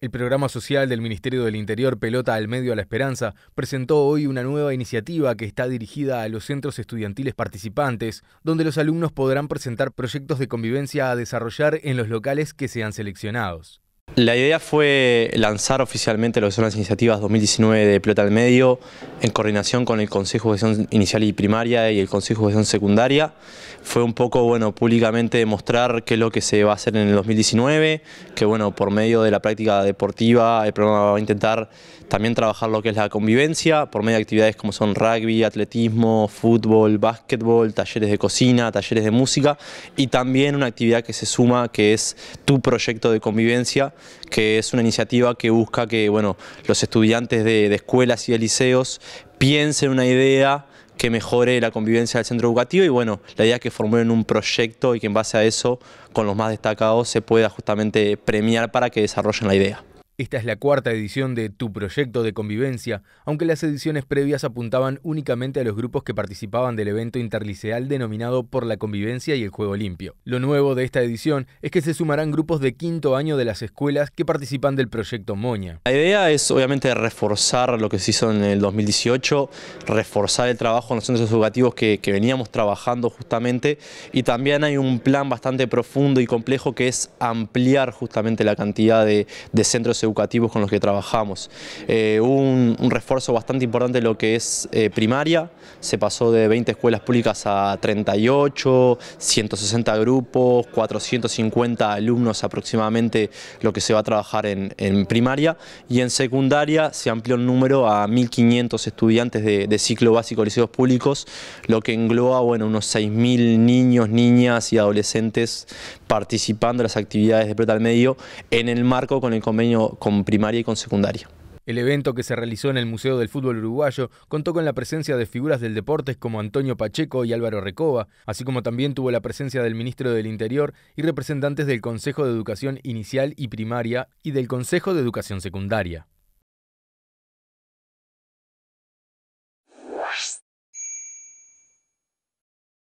El programa social del Ministerio del Interior Pelota al Medio a la Esperanza presentó hoy una nueva iniciativa que está dirigida a los centros estudiantiles participantes, donde los alumnos podrán presentar proyectos de convivencia a desarrollar en los locales que sean seleccionados. La idea fue lanzar oficialmente lo que son las iniciativas 2019 de Pelota al Medio en coordinación con el Consejo de Gestión Inicial y Primaria y el Consejo de Gestión Secundaria. Fue un poco, bueno, públicamente demostrar qué es lo que se va a hacer en el 2019, que bueno, por medio de la práctica deportiva el programa va a intentar también trabajar lo que es la convivencia, por medio de actividades como son rugby, atletismo, fútbol, básquetbol, talleres de cocina, talleres de música y también una actividad que se suma que es tu proyecto de convivencia, que es una iniciativa que busca que los estudiantes de, escuelas y de liceos piensen una idea que mejore la convivencia del centro educativo y bueno, la idea es que formulen un proyecto y que en base a eso, con los más destacados, se pueda justamente premiar para que desarrollen la idea. Esta es la cuarta edición de Tu Proyecto de Convivencia, aunque las ediciones previas apuntaban únicamente a los grupos que participaban del evento interliceal denominado Por la Convivencia y el Juego Limpio. Lo nuevo de esta edición es que se sumarán grupos de quinto año de las escuelas que participan del proyecto Moña. La idea es obviamente reforzar lo que se hizo en el 2018, reforzar el trabajo en los centros educativos que, veníamos trabajando justamente y también hay un plan bastante profundo y complejo que es ampliar justamente la cantidad de, de centros educativos educativos con los que trabajamos. Eh, hubo un, refuerzo bastante importante en lo que es eh, primaria, se pasó de 20 escuelas públicas a 38, 160 grupos, 450 alumnos aproximadamente lo que se va a trabajar en, primaria y en secundaria se amplió el número a 1.500 estudiantes de, ciclo básico de liceos públicos, lo que engloba bueno, unos 6.000 niños, niñas y adolescentes participando en las actividades de Preta al Medio en el marco con el convenio con primaria y con secundaria. El evento que se realizó en el Museo del Fútbol Uruguayo contó con la presencia de figuras del deporte como Antonio Pacheco y Álvaro Recoba, así como también tuvo la presencia del ministro del Interior y representantes del Consejo de Educación Inicial y Primaria y del Consejo de Educación Secundaria.